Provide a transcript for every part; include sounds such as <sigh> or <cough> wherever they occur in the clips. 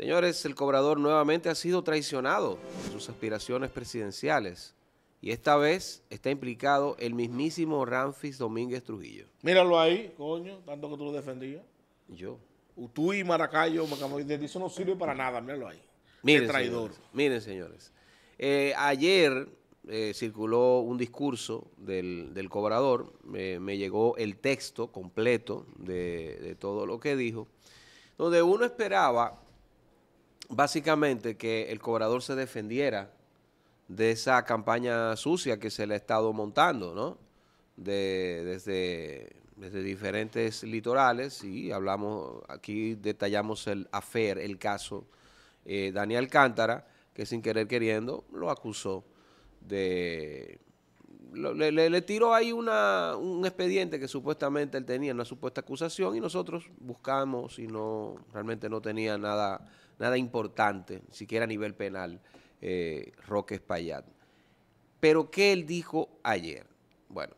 Señores, el cobrador nuevamente ha sido traicionado en sus aspiraciones presidenciales. Y esta vez está implicado el mismísimo Ramfis Domínguez Trujillo. Míralo ahí, coño, tanto que tú lo defendías. Yo. Tú y Maracayo, de eso no sirve para nada, míralo ahí. Miren, traidor. miren, señores. Eh, ayer eh, circuló un discurso del, cobrador. me llegó el texto completo de, de todo lo que dijo, donde uno esperaba básicamente que el cobrador se defendiera de esa campaña sucia que se le ha estado montando, ¿no? desde, desde diferentes litorales y hablamos, aquí detallamos el afer, el caso eh, Daniel Cántara, que sin querer queriendo lo acusó de... le, le, tiró ahí una, un expediente que supuestamente él tenía, una supuesta acusación, y nosotros buscamos y no realmente no tenía nada nada importante, siquiera a nivel penal, eh, Roque Espaillat. Pero ¿qué él dijo ayer? Bueno,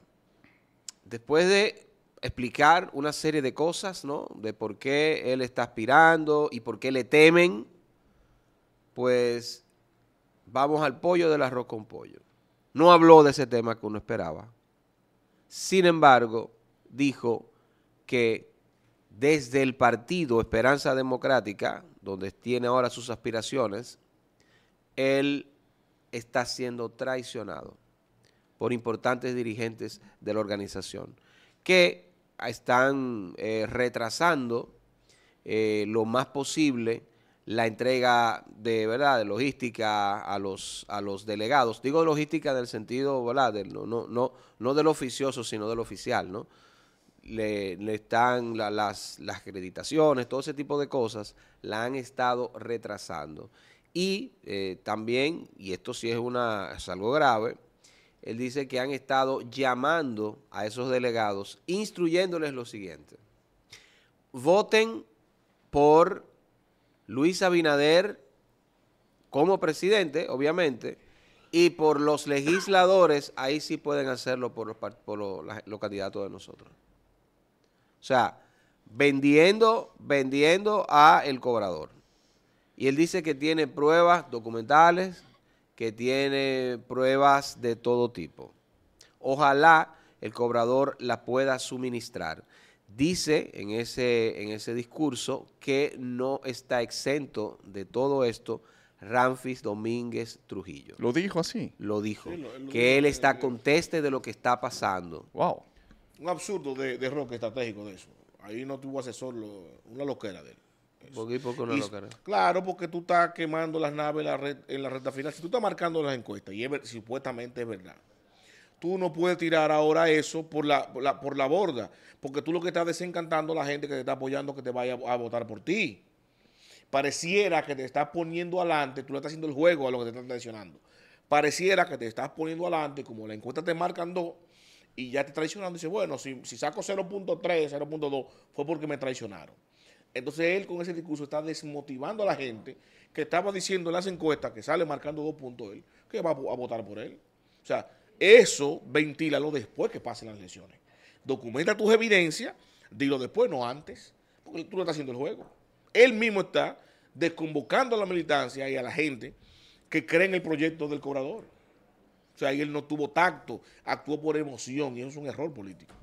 después de explicar una serie de cosas, ¿no? De por qué él está aspirando y por qué le temen, pues vamos al pollo del arroz con pollo. No habló de ese tema que uno esperaba. Sin embargo, dijo que desde el partido Esperanza Democrática, donde tiene ahora sus aspiraciones, él está siendo traicionado por importantes dirigentes de la organización que están eh, retrasando eh, lo más posible la entrega de verdad de logística a los a los delegados digo logística del sentido no, no no no del oficioso sino del oficial no le, están las, las acreditaciones, todo ese tipo de cosas, la han estado retrasando. Y eh, también, y esto sí es, una, es algo grave, él dice que han estado llamando a esos delegados, instruyéndoles lo siguiente. Voten por Luis Abinader como presidente, obviamente, y por los legisladores, ahí sí pueden hacerlo por los, por los candidatos de nosotros. O sea, vendiendo, vendiendo a el cobrador. Y él dice que tiene pruebas documentales, que tiene pruebas de todo tipo. Ojalá el cobrador la pueda suministrar. Dice en ese, en ese discurso que no está exento de todo esto Ramfis Domínguez Trujillo. ¿Lo dijo así? Lo dijo. que él está conteste de lo que está pasando. Wow un absurdo de, de estratégico de eso. Ahí no tuvo asesor, una loquera de él. Poco y poco una loquera. Claro, porque tú estás quemando las naves en la, red, en final. Si tú estás marcando las encuestas, y supuestamente es verdad, tú no puedes tirar ahora eso por la, por la, borda, porque tú lo que estás desencantando a la gente que te está apoyando que te vaya a, votar por ti. Pareciera que te estás poniendo adelante, tú le estás haciendo el juego a lo que te están traicionando. Pareciera que te estás poniendo adelante, como la encuesta te marcan dos, y ya te traicionando, dice, bueno, si, saco 0.3, 0.2, fue porque me traicionaron. Entonces él con ese discurso está desmotivando a la gente que estaba diciendo en las encuestas que sale marcando dos puntos él, que va a, votar por él. O sea, eso ventílalo después que pasen las elecciones. Documenta tus evidencias, dilo después, no antes, porque tú no estás haciendo el juego. Él mismo está desconvocando a la militancia y a la gente que cree en el proyecto del cobrador. O sea, él no tuvo tacto, actuó por emoción y eso es un error político.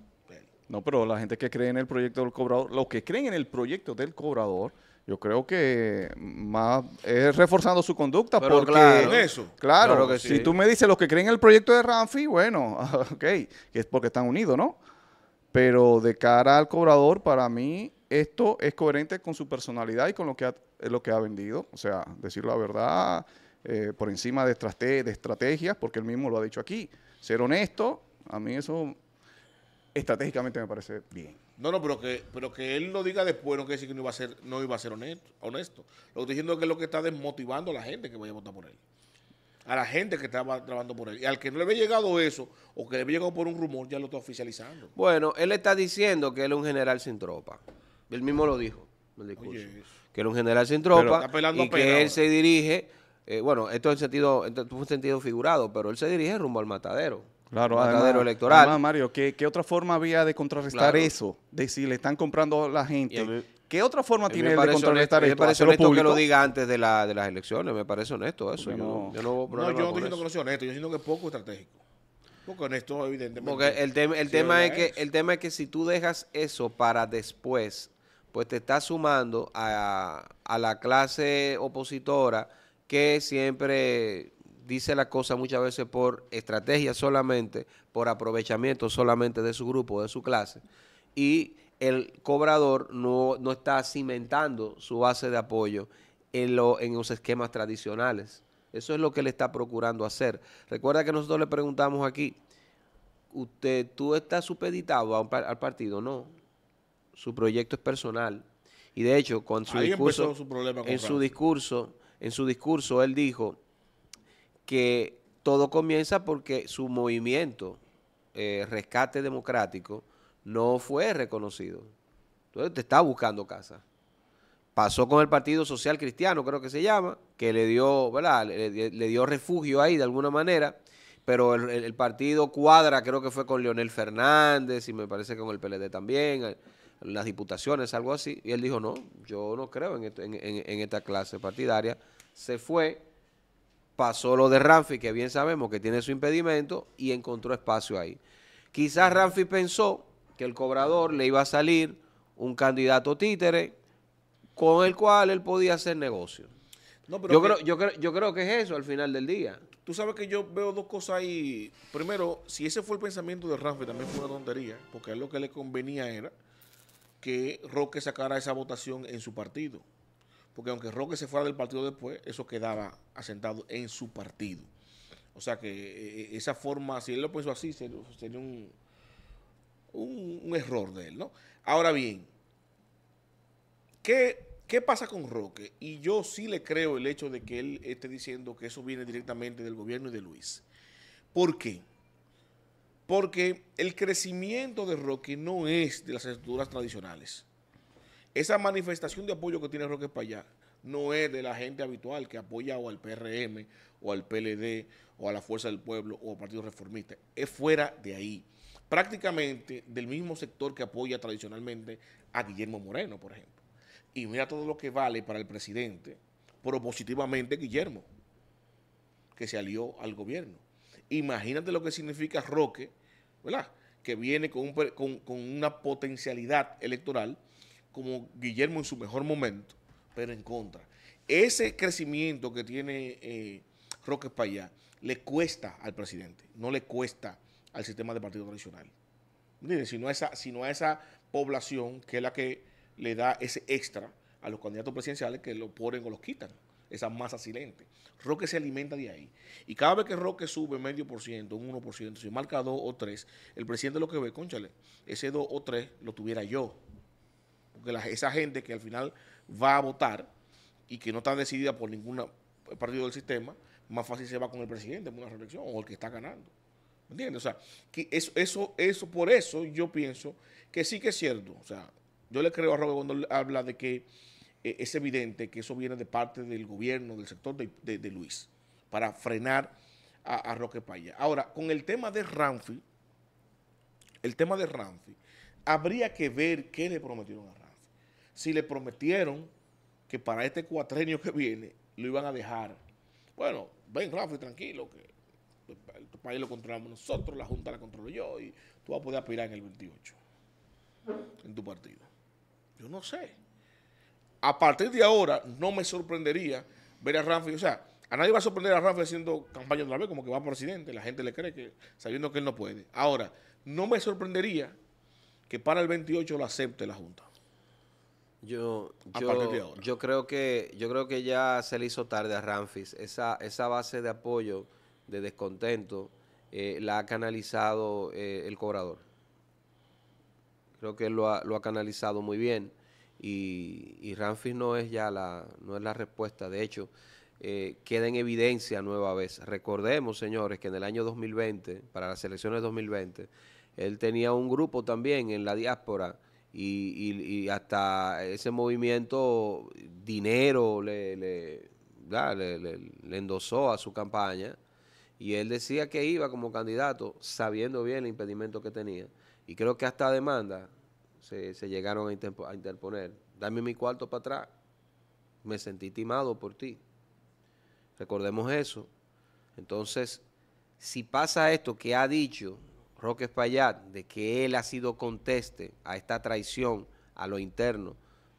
No, pero la gente que cree en el proyecto del cobrador, los que creen en el proyecto del cobrador, yo creo que más es reforzando su conducta porque claro, eso. claro, que si tú me dices los que creen en el proyecto de Ramfi, bueno, <laughs> ok, es porque están unidos, ¿no? Pero de cara al cobrador, para mí esto es coherente con su personalidad y con lo que ha, lo que ha vendido, o sea, decir la verdad eh, por encima de, estrategias, porque él mismo lo ha dicho aquí. Ser honesto, a mí eso estratégicamente me parece bien. No, no, pero que, pero que él lo diga después no quiere decir que no iba a ser, no iba a ser honesto, honesto. Lo que estoy diciendo es que es lo que está desmotivando a la gente que vaya a votar por él. A la gente que estaba trabajando por él. Y al que no le había llegado eso, o que le había llegado por un rumor, ya lo está oficializando. Bueno, él está diciendo que él es un general sin tropa. Él mismo lo dijo que él es un general sin tropa y que él se dirige eh, bueno, esto es en un sentido figurado, pero él se dirige rumbo al matadero. Claro, al matadero electoral. Mario, ¿qué, ¿qué, otra forma había de contrarrestar eso? De si le están comprando a la gente. ¿Qué otra forma tiene de contrarrestar eso? Me parece honesto que lo diga antes de, la, de las elecciones, me parece honesto eso. Yo no, yo no, no, diciendo que no sea honesto, yo siento que es poco estratégico. Poco honesto, evidentemente. Porque el, el tema es, es que, el tema es que si tú dejas eso para después, pues te estás sumando a, a la clase opositora que siempre dice la cosa muchas veces por estrategia solamente, por aprovechamiento solamente de su grupo, de su clase, y el cobrador no, está cimentando su base de apoyo en, en los esquemas tradicionales. Eso es lo que le está procurando hacer. Recuerda que nosotros le preguntamos aquí, usted, ¿tú estás supeditado al partido? No. Su proyecto es personal. Y de hecho, con en su discurso, en su discurso, él dijo que todo comienza porque su movimiento eh, Rescate Democrático no fue reconocido. Entonces te está buscando casa. Pasó con el Partido Social Cristiano, creo que se llama, que le dio, ¿verdad? Le, dio refugio ahí de alguna manera, pero el, partido Cuadra creo que fue con Leonel Fernández y me parece con el PLD también las diputaciones, algo así, y él dijo, no, yo no creo en, este, esta clase partidaria. Se fue, pasó lo de Ramfi, que bien sabemos que tiene su impedimento, y encontró espacio ahí. Quizás Ramfi pensó que el cobrador le iba a salir un candidato títere con el cual él podía hacer negocio. yo, creo, yo, yo creo que es eso al final del día. Tú sabes que yo veo dos cosas ahí. Primero, si ese fue el pensamiento de Ramfi, también fue una tontería, porque a él lo que le convenía era que Roque sacara esa votación en su partido. Porque aunque Roque se fuera del partido después, eso quedaba asentado en su partido. O sea que eh, eh, esa forma, si él lo puso así, sería un, un, error de él, ¿no? Ahora bien, ¿qué, ¿qué, pasa con Roque? Y yo sí le creo el hecho de que él esté diciendo que eso viene directamente del gobierno y de Luis. ¿Por qué? porque el crecimiento de Roque no es de las estructuras tradicionales. Esa manifestación de apoyo que tiene Roque para allá no es de la gente habitual que apoya o al PRM o al PLD o a la Fuerza del Pueblo o al Partido Reformista. Es fuera de ahí. Prácticamente del mismo sector que apoya tradicionalmente a Guillermo Moreno, por ejemplo. Y mira todo lo que vale para el presidente, propositivamente Guillermo, que se alió al gobierno. Imagínate lo que significa Roque que viene con, una potencialidad electoral como Guillermo en su mejor momento, pero en contra. Ese crecimiento que tiene eh, Roque Payá le cuesta al presidente, no le cuesta al sistema de partido tradicional. Miren, esa, sino a esa población que es la que le da ese extra a los candidatos presidenciales que lo ponen o los quitan esa masa silente. Roque se alimenta de ahí. Y cada vez que Roque sube medio por ciento, un 1%, si marca 2 o 3, el presidente lo que ve, conchale, ese 2 o 3 lo tuviera yo. Porque esa gente que al final va a votar y que no está decidida por ningún partido del sistema, más fácil se va con el presidente en una reelección o el que está ganando. ¿Me entiendes? O sea, que eso, eso, eso, por eso yo pienso que sí que es cierto. O sea, yo le creo a Roque cuando habla de que e-, es evidente que eso viene de parte del gobierno, del sector de, Luis, para frenar a, Roque Paya. Ahora, con el tema de Ramfi, el tema de Ramfi, habría que ver qué le prometieron a Ramfi. Si le prometieron que para este cuatrenio que viene lo iban a dejar, bueno, ven Ramfi, tranquilo, que el país lo controlamos nosotros, la Junta la controlo yo y tú vas a poder aspirar en el 28 en tu partido. Yo no sé a partir de ahora no me sorprendería ver a Ramfis, o sea, a nadie va a sorprender a Ramfis haciendo campaña otra vez como que va por presidente, la gente le cree que sabiendo que él no puede. Ahora, no me sorprendería que para el 28 lo acepte la Junta. Yo, yo, yo, creo que yo creo que ya se le hizo tarde a Ramfis. Esa, esa base de apoyo, de descontento, eh, la ha canalizado eh, el cobrador. Creo que lo ha, lo ha canalizado muy bien y, y Ramfis no es ya la, no es la respuesta. De hecho, eh, queda en evidencia nueva vez. Recordemos, señores, que en el año 2020, para las elecciones 2020, él tenía un grupo también en la diáspora y, hasta ese movimiento dinero le, le, le, endosó a su campaña y él decía que iba como candidato sabiendo bien el impedimento que tenía y creo que hasta demanda se, llegaron a, interponer. Dame mi cuarto para atrás. Me sentí timado por ti. Recordemos eso. Entonces, si pasa esto que ha dicho Roque Espaillat, de que él ha sido conteste a esta traición a lo interno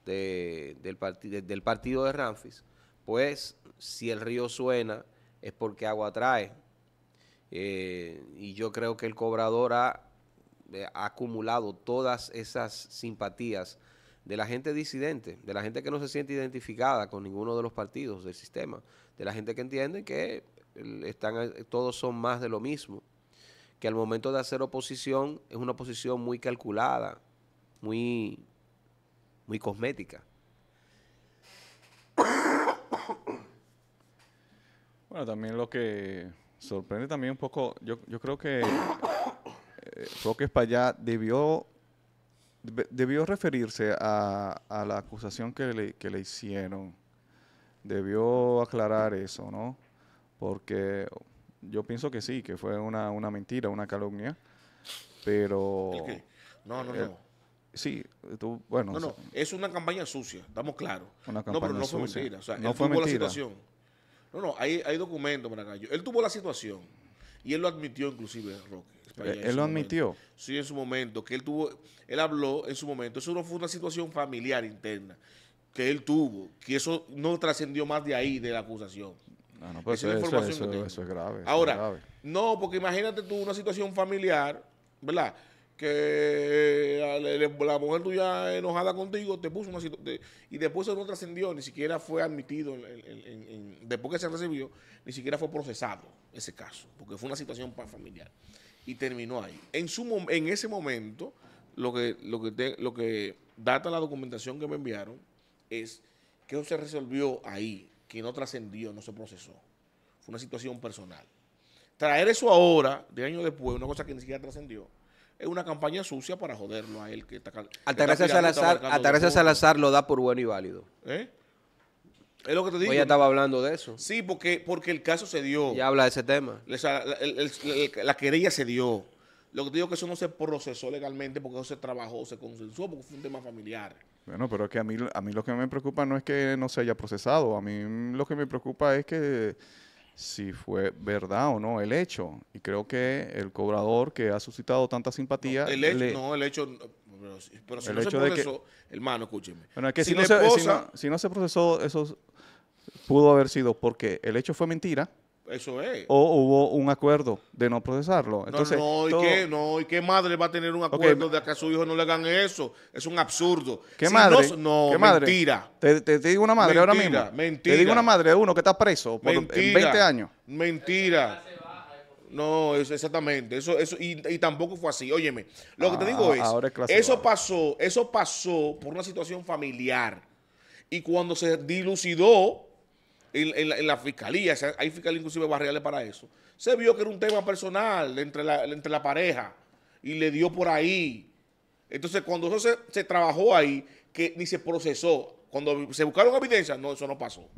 del, del, partido de Ramfis, pues si el río suena es porque agua trae. Eh, y yo creo que el cobrador ha ha acumulado todas esas simpatías de la gente disidente, de la gente que no se siente identificada con ninguno de los partidos del sistema, de la gente que entiende que están, eh, todos son más de lo mismo, que al momento de hacer oposición es una oposición muy calculada, muy, muy cosmética. Bueno, también lo que sorprende también un poco, yo, yo creo que Roques Payá debió, debió referirse a, a la acusación que le, que le, hicieron. Debió aclarar eso, ¿no? Porque yo pienso que sí, que fue una, una mentira, una calumnia, pero... No, no, eh, no. Sí, tú, bueno. No, no, es una campaña sucia, estamos claros. Una campaña no, pero no fue mentira. O sea, no él fue tuvo la situación. No, no, hay, hay documentos para acá. Él tuvo la situación y él lo admitió inclusive, Roque. Eh, él, lo admitió. Sí, en su momento, que él tuvo, él habló en su momento, eso no fue una situación familiar interna que él tuvo, que eso no trascendió más de ahí de la acusación. eso, es grave. Ahora, no, porque imagínate tú una situación familiar, ¿verdad? que eh, la, mujer tuya enojada contigo te puso una situación y después eso no trascendió, ni siquiera fue admitido, después que se recibió, ni siquiera fue procesado ese caso, porque fue una situación familiar y terminó ahí. En, su, en ese momento, lo que, lo, que lo que data la documentación que me enviaron es que eso se resolvió ahí, que no trascendió, no se procesó. Fue una situación personal. Traer eso ahora, de años después, una cosa que ni siquiera trascendió, es una campaña sucia para joderlo a él. que está, Altagracia Salazar, Altagracia Salazar lo da por bueno y válido. ¿Eh? Es lo que te digo. Ella estaba hablando de eso. Sí, porque, porque el caso se dio. Ya habla de ese tema. La, querella se dio. Lo que te digo es que eso no se procesó legalmente porque eso se trabajó, se consensuó, porque fue un tema familiar. Bueno, pero es que a mí, a mí lo que me preocupa no es que no se haya procesado. A mí lo que me preocupa es que si fue verdad o no el hecho. Y creo que el cobrador que ha suscitado tanta simpatía... el hecho, no, el hecho... Pero, si no se procesó, hermano, escúcheme. Bueno, es que si, no se, si no se procesó, eso pudo haber sido porque el hecho fue mentira eso es. O hubo un acuerdo de no procesarlo. Entonces, no, no, ¿y, qué, madre va a tener un acuerdo de que a su hijo no le hagan eso? Es un absurdo. ¿Qué madre? No, mentira. ¿Te, digo una madre ahora mismo. Te digo una madre de uno que está preso por, 20 años. Mentira. No, eso, exactamente. Eso, eso, y, tampoco fue así. Óyeme, lo que te ah, digo es, es eso pasó, eso pasó por una situación familiar. Y cuando se dilucidó en, la, fiscalía, hay fiscalía inclusive barriales para eso, se vio que era un tema personal entre la, pareja y le dio por ahí. Entonces, cuando eso se, trabajó ahí, que ni se procesó, cuando se buscaron evidencias, no, eso no pasó.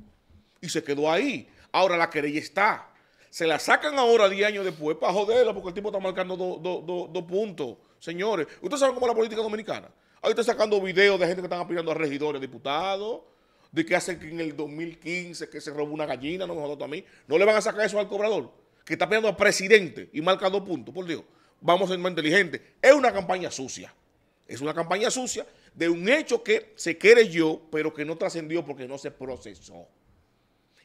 Y se quedó ahí. Ahora la querella está. Se la sacan ahora 10 años después para joderla porque el tipo está marcando dos puntos. Señores, ¿ustedes saben cómo es la política dominicana? Ahí está sacando videos de gente que están apoyando a regidores, diputados de que hace que en el 2015 que se robó una gallina, no me a mí. No le van a sacar eso al cobrador, que está peleando a presidente y marca dos puntos. Por Dios, vamos a ser más inteligentes. Es una campaña sucia. Es una campaña sucia de un hecho que se quiere yo, pero que no trascendió porque no se procesó.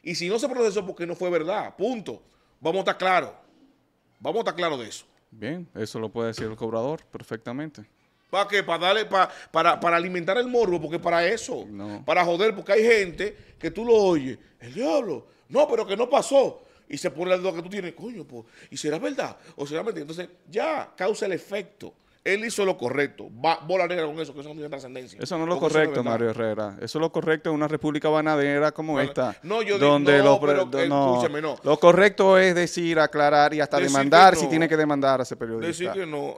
Y si no se procesó porque no fue verdad, punto. Vamos a estar claros. Vamos a estar claros de eso. Bien, eso lo puede decir el cobrador perfectamente. ¿Para qué? Para darle, para, para, alimentar el morbo, porque para eso, para joder, porque hay gente que tú lo oyes, el diablo, no, pero que no pasó. Y se pone la duda que tú tienes, coño, pues, ¿y será verdad? ¿O será mentira? Entonces, ya causa el efecto. Él hizo lo correcto. Va, bola con eso, que eso no tiene trascendencia. Eso no es lo correcto, Mario Herrera. Eso es lo correcto en una república banadera como esta. No, yo donde digo, no, lo, escúchame, no. Lo correcto es decir, aclarar y hasta demandar si tiene que demandar a ese periodista. Decir que no.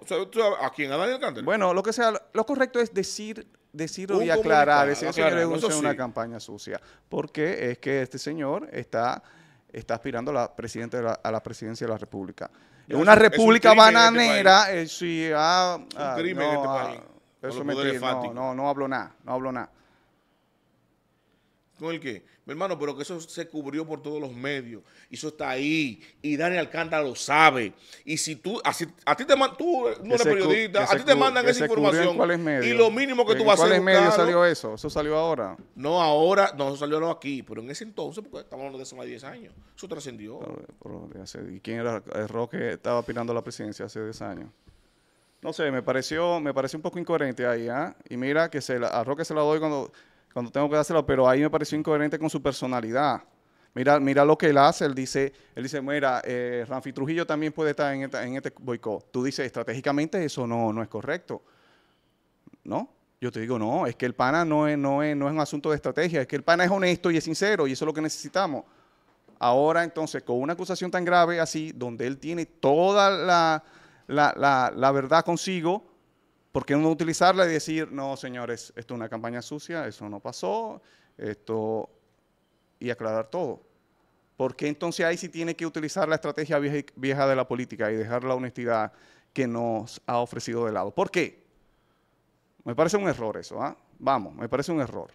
¿A quién? ¿A Daniel Cantel? Bueno, lo que sea, lo correcto es decir decirlo y aclarar, decir que es una campaña sucia. Porque es que este señor está, está aspirando la, a la presidencia de la República. En una república este bananera, si, eh, ah, un ah, crimen No, este ah, no, no hablo nada, no hablo nada con el qué? mi hermano, pero que eso se cubrió por todos los medios, y eso está ahí, y Dani Alcántara lo sabe, y si tú, a ti te mandan, tú no eres periodista, a ti te mandan esa información, y lo mínimo que tú vas a hacer. cuáles medios salió eso? ¿Eso salió ahora? No, ahora, no, eso salió no aquí, pero en ese entonces, porque estamos hablando de hace más de 10 años, eso trascendió. ¿Y quién era el que estaba aspirando la presidencia hace 10 años? No sé, me pareció, me pareció un poco incoherente ahí, ¿ah? Y mira que se la, a Roque se la doy cuando cuando tengo que dárselo, pero ahí me pareció incoherente con su personalidad. Mira, mira lo que él hace, él dice, él dice mira, eh, Trujillo también puede estar en, este boicot. Tú dices, estratégicamente eso no, no es correcto. ¿No? Yo te digo, no, es que el pana no es, no, es, no es un asunto de estrategia, es que el pana es honesto y es sincero y eso es lo que necesitamos. Ahora entonces, con una acusación tan grave así, donde él tiene toda la, la, la verdad consigo, ¿Por qué no utilizarla y decir, no, señores, esto es una campaña sucia, eso no pasó, esto, y aclarar todo? ¿Por qué entonces ahí sí tiene que utilizar la estrategia vieja, de la política y dejar la honestidad que nos ha ofrecido de lado? ¿Por qué? Me parece un error eso, ¿ah? Vamos, me parece un error.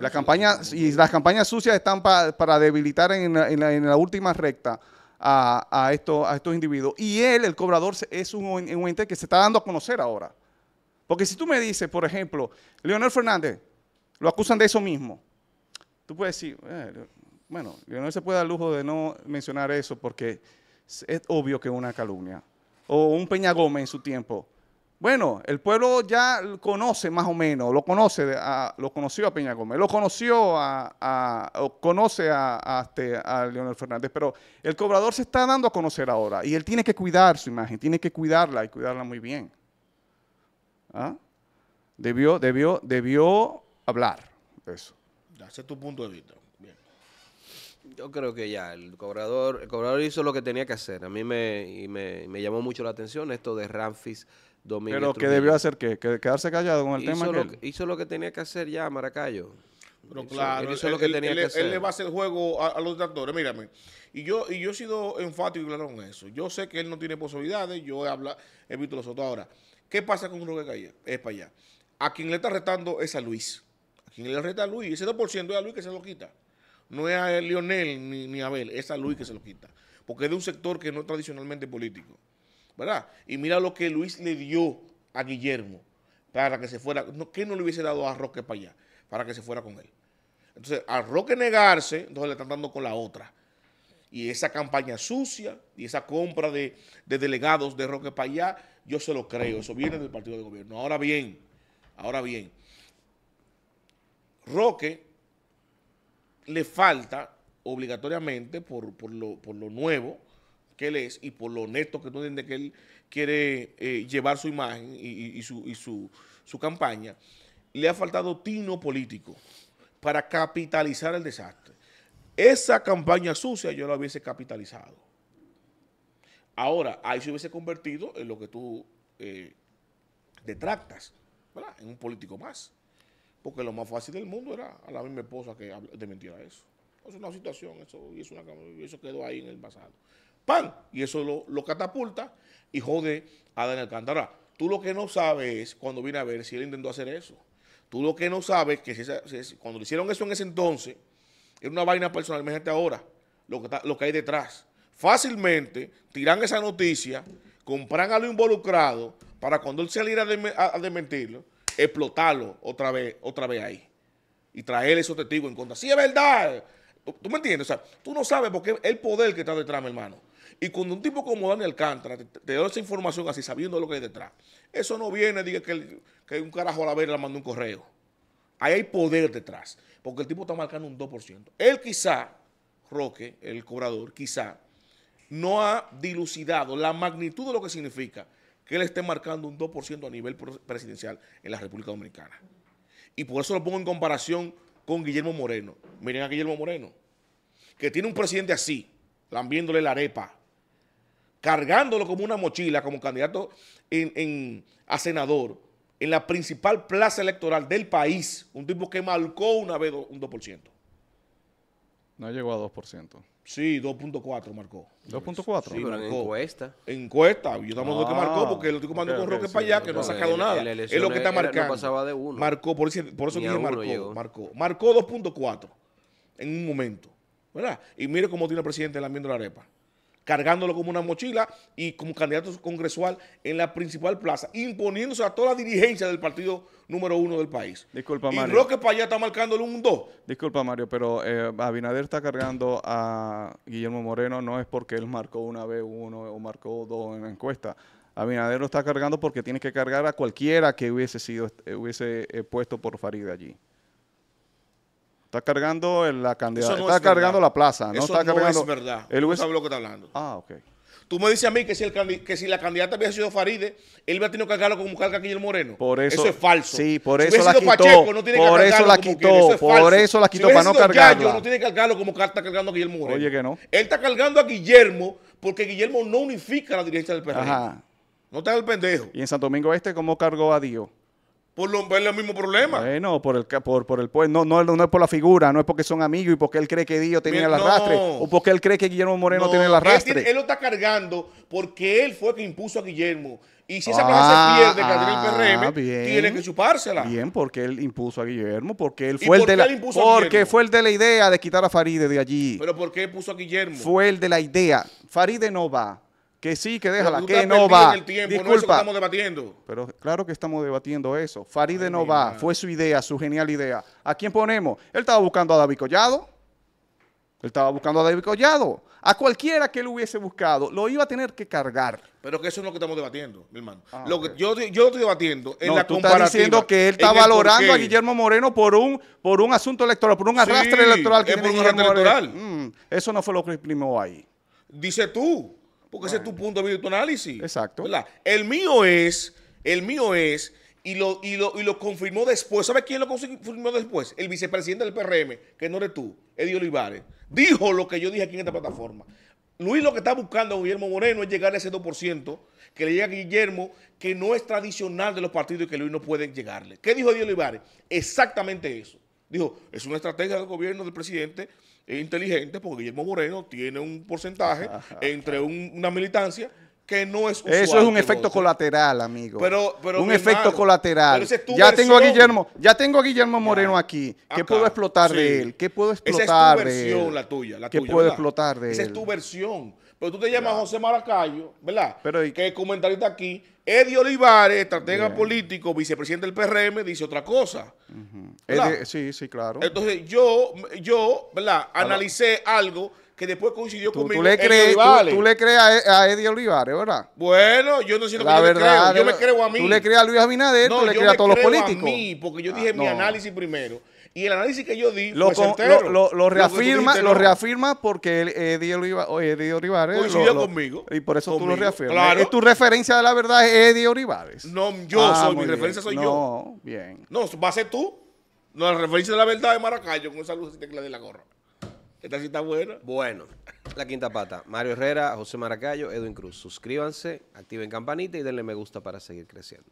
la campaña, y las campañas sucias están para debilitar en la, última recta a, a estos individuos. Y él, el cobrador, es un ente que se está dando a conocer ahora. Porque si tú me dices, por ejemplo, Leonel Fernández, lo acusan de eso mismo, tú puedes decir, eh, bueno, Leonel se puede dar lujo de no mencionar eso porque es obvio que es una calumnia. O un Peña Gómez en su tiempo. Bueno, el pueblo ya conoce más o menos, lo conoce, a, lo conoció a Peña Gómez, lo conoció a, o conoce a, este, a, Leonel Fernández, pero el cobrador se está dando a conocer ahora y él tiene que cuidar su imagen, tiene que cuidarla y cuidarla muy bien. ¿Ah? Debió, debió, debió hablar eso. Ese tu punto de vista. Yo creo que ya, el cobrador, el cobrador hizo lo que tenía que hacer. A mí me, llamó mucho la atención esto de Ramfis Domínguez. Pero que debió hacer ¿Que quedarse callado con el tema. Lo, hizo lo que tenía que hacer ya, Maracayo. Pero claro, él, le va a hacer juego a, los detractores, mírame. Y yo, y yo he sido enfático y claro en eso. Yo sé que él no tiene posibilidades, yo he, he visto los otros ahora. ¿Qué pasa con Roque Payá? Es para allá. A quien le está retando es a Luis. A quien le reta a Luis. Ese 2% es a Luis que se lo quita. No es a Lionel ni, a Abel, es a Luis que se lo quita. Porque es de un sector que no es tradicionalmente político. ¿Verdad? Y mira lo que Luis le dio a Guillermo para que se fuera. ¿Qué no le hubiese dado a Roque para allá? Para que se fuera con él. Entonces, a Roque negarse, entonces le están dando con la otra. Y esa campaña sucia y esa compra de, delegados de Roque para allá yo se lo creo, eso viene del partido de gobierno. Ahora bien, ahora bien, Roque le falta obligatoriamente por, lo, nuevo que él es y por lo honesto que tú entiendes que él quiere eh, llevar su imagen y, su, su campaña, le ha faltado tino político para capitalizar el desastre. Esa campaña sucia yo la hubiese capitalizado. Ahora, ahí se hubiese convertido en lo que tú eh, detractas, ¿verdad? En un político más. Porque lo más fácil del mundo era a la misma esposa que mentira eso. Es una situación, eso, eso quedó ahí en el pasado. ¡Pam! Y eso lo, catapulta y jode a Daniel Cantara. Tú lo que no sabes es cuando viene a ver si él intentó hacer eso. Tú lo que no sabes es que cuando le hicieron eso en ese entonces, era una vaina personal, imagínate ahora lo que hay detrás fácilmente tiran esa noticia, compran a lo involucrado para cuando él saliera a, desmentirlo, explotarlo otra vez, otra vez ahí. Y traer esos testigos en contra. Sí, es verdad. ¿Tú me entiendes? O sea, tú no sabes porque es el poder que está detrás, mi hermano. Y cuando un tipo como Daniel Alcántara te, da esa información así, sabiendo lo que hay detrás, eso no viene, diga que, que un carajo a la vez le mandó un correo. Ahí hay poder detrás, porque el tipo está marcando un 2%. Él quizá, Roque, el cobrador, quizá, no ha dilucidado la magnitud de lo que significa que él esté marcando un 2% a nivel presidencial en la República Dominicana. Y por eso lo pongo en comparación con Guillermo Moreno. Miren a Guillermo Moreno, que tiene un presidente así, lambiéndole la arepa, cargándolo como una mochila, como candidato a senador, en la principal plaza electoral del país, un tipo que marcó una vez un 2%. No llegó a 2%. Sí, 2.4 marcó. 2.4. Sí, pero en encuesta. Encuesta. Yo estamos ah, que marcó porque lo estoy comando con Roque para allá, que no, ha sacado nada. es lo que está marcando. pasaba de uno. Marcó, por, eso, por eso dije marcó, marcó. 2.4 en un momento. ¿Verdad? Y mire cómo tiene el presidente de la arepa cargándolo como una mochila y como candidato congresual en la principal plaza, imponiéndose a toda la dirigencia del partido número uno del país. Disculpa, Mario. Y Roque allá está marcándole un 2. Disculpa, Mario, pero eh, Abinader está cargando a Guillermo Moreno no es porque él marcó una vez uno o marcó dos en la encuesta. Abinader lo está cargando porque tiene que cargar a cualquiera que hubiese sido eh, hubiese eh, puesto por Farid allí. Está cargando la candidata, no está cargando la plaza. No Eso está no cargando, es verdad. Él no sabe lo que está hablando. Ah, ok. Tú me dices a mí que si, el, que si la candidata hubiera sido Faride, él hubiera tenido que cargarlo como carga Guillermo Moreno. Por eso, eso es falso. Sí, por eso la quitó. Pacheco, no tiene por que eso la quitó. eso es por eso la quitó para no cargarlo. Yayo, no tiene que cargarlo como está cargando a Guillermo Moreno. Oye que no. Él está cargando a Guillermo porque Guillermo no unifica la dirigencia del PRD. Ajá. No está el pendejo. Y en Santo Domingo Este, ¿cómo cargó a Dios? por, lo, el mismo problema. Bueno, por el por, por el pues no, es por la figura, no es porque son amigos y porque él cree que Dios tenía el arrastre o porque él cree que Guillermo Moreno tiene el arrastre. Él, lo está cargando porque él fue el que impuso a Guillermo. Y si esa cosa se ah, pierde, ah, tiene que chupársela. Bien, porque él impuso a Guillermo, porque él fue el de la porque fue el de la idea de quitar a Faride de allí. Pero ¿por qué puso a Guillermo? Fue el de la idea. Faride no va que sí, que déjala, que no va. Disculpa. estamos debatiendo. Pero claro que estamos debatiendo eso. Faride no va, fue su idea, su genial idea. ¿A quién ponemos? Él estaba buscando a David Collado. Él estaba buscando a David Collado. A cualquiera que él hubiese buscado, lo iba a tener que cargar. Pero que eso es lo que estamos debatiendo, hermano. Ah, lo yo, yo estoy debatiendo en la tú estás diciendo que él está valorando a Guillermo Moreno por un, por un asunto electoral, por un arrastre electoral. Que es un arrastre electoral. Mm, eso no fue lo que exprimó ahí. Dice tú, porque ese es tu punto de vista y tu análisis. Exacto. El mío es, el mío es, y lo, y y lo confirmó después. ¿Sabes quién lo confirmó después? El vicepresidente del PRM, que no eres tú, Eddie Olivares. Dijo lo que yo dije aquí en esta plataforma. Luis lo que está buscando Guillermo Moreno es llegar a ese 2%, que le llega a Guillermo, que no es tradicional de los partidos y que Luis no puede llegarle. ¿Qué dijo Eddie Olivares? Exactamente eso. Dijo, es una estrategia del gobierno del presidente es inteligente, porque Guillermo Moreno tiene un porcentaje entre una militancia que no es Eso es un efecto colateral, amigo. Pero, un efecto colateral. ya tengo a Guillermo, ya tengo a Guillermo Moreno aquí. ¿Qué puedo explotar de él? ¿Qué puedo explotar de él? Esa es tu versión, la tuya, ¿Qué puedo explotar de él? es tu versión. Pero tú te llamas José Maracayo, ¿verdad? que es comentarista aquí Eddie Olivares, estratega político, vicepresidente del PRM, dice otra cosa. sí, sí, claro. Entonces yo, yo ¿verdad? analicé algo que después coincidió con conmigo. Tú le, tú, le crees e, a, Eddie Olivares, ¿verdad? Bueno, yo no siento que verdad, yo me creo. Yo me creo a mí. Tú le crees a Luis Abinader, no, tú le crees a todos los políticos. a mí, porque yo ah, dije mi análisis primero. Y el análisis que yo di lo, lo, reafirma, lo reafirma porque eh, Eddie, Oliva, Eddie Olivares coincidió conmigo. Y por eso tú lo reafirmas. tu referencia de la verdad es Eddie Olivares. No, yo ah, soy, mi referencia soy yo. No, bien. No, va a ser tú. No, la referencia de la verdad es Maracayo, con esa luz que le de la gorra. Esta está buena. Bueno, la quinta pata. Mario Herrera, José Maracayo, Edwin Cruz. Suscríbanse, activen campanita y denle me gusta para seguir creciendo.